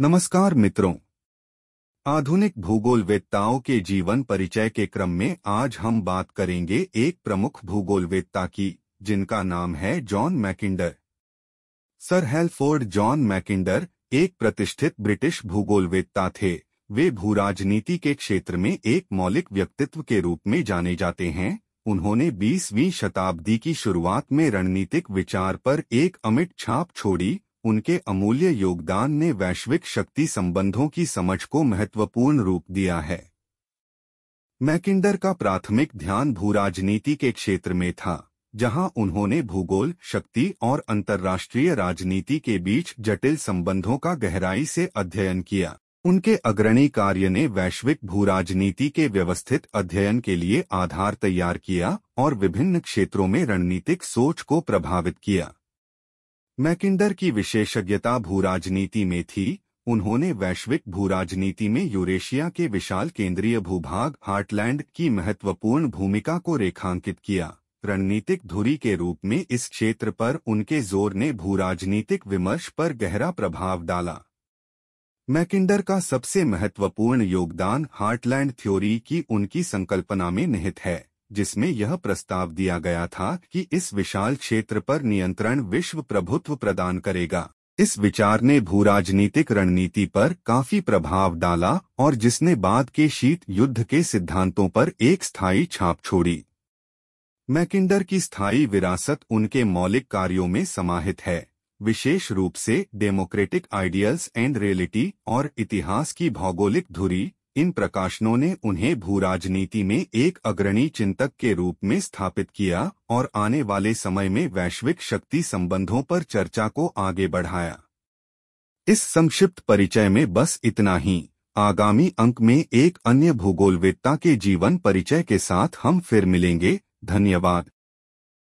नमस्कार मित्रों आधुनिक भूगोलवेत्ताओं के जीवन परिचय के क्रम में आज हम बात करेंगे एक प्रमुख भूगोलवेत्ता की जिनका नाम है John Mackinder sir Halford John Mackinder एक प्रतिष्ठित ब्रिटिश भूगोलवेत्ता थे वे भू राजनीति के क्षेत्र में एक मौलिक व्यक्तित्व के रूप में जाने जाते हैं उन्होंने 20वीं शताब्दी की शुरुआत में रणनीतिक विचार पर एक अमिट छाप छोड़ी उनके अमूल्य योगदान ने वैश्विक शक्ति संबंधों की समझ को महत्वपूर्ण रूप दिया है मैकिंडर का प्राथमिक ध्यान भूराजनीति के क्षेत्र में था जहां उन्होंने भूगोल शक्ति और अंतर्राष्ट्रीय राजनीति के बीच जटिल संबंधों का गहराई से अध्ययन किया उनके अग्रणी कार्य ने वैश्विक भूराजनीति के व्यवस्थित अध्ययन के लिए आधार तैयार किया और विभिन्न क्षेत्रों में रणनीतिक सोच को प्रभावित किया मैकिंडर की विशेषज्ञता भू राजनीति में थी उन्होंने वैश्विक भू राजनीति में यूरेशिया के विशाल केंद्रीय भूभाग हार्टलैंड की महत्वपूर्ण भूमिका को रेखांकित किया रणनीतिक धुरी के रूप में इस क्षेत्र पर उनके जोर ने भू राजनीतिक विमर्श पर गहरा प्रभाव डाला मैकिंडर का सबसे महत्वपूर्ण योगदान हार्टलैंड थ्योरी की उनकी संकल्पना में निहित है जिसमें यह प्रस्ताव दिया गया था कि इस विशाल क्षेत्र पर नियंत्रण विश्व प्रभुत्व प्रदान करेगा इस विचार ने भू राजनीतिक रणनीति पर काफी प्रभाव डाला और जिसने बाद के शीत युद्ध के सिद्धांतों पर एक स्थायी छाप छोड़ी मैकिंडर की स्थायी विरासत उनके मौलिक कार्यों में समाहित है विशेष रूप से डेमोक्रेटिक आइडियल्स एंड रियलिटी और इतिहास की भौगोलिक धुरी इन प्रकाशनों ने उन्हें भू राजनीति में एक अग्रणी चिंतक के रूप में स्थापित किया और आने वाले समय में वैश्विक शक्ति संबंधों पर चर्चा को आगे बढ़ाया इस संक्षिप्त परिचय में बस इतना ही आगामी अंक में एक अन्य भूगोलवेत्ता के जीवन परिचय के साथ हम फिर मिलेंगे धन्यवाद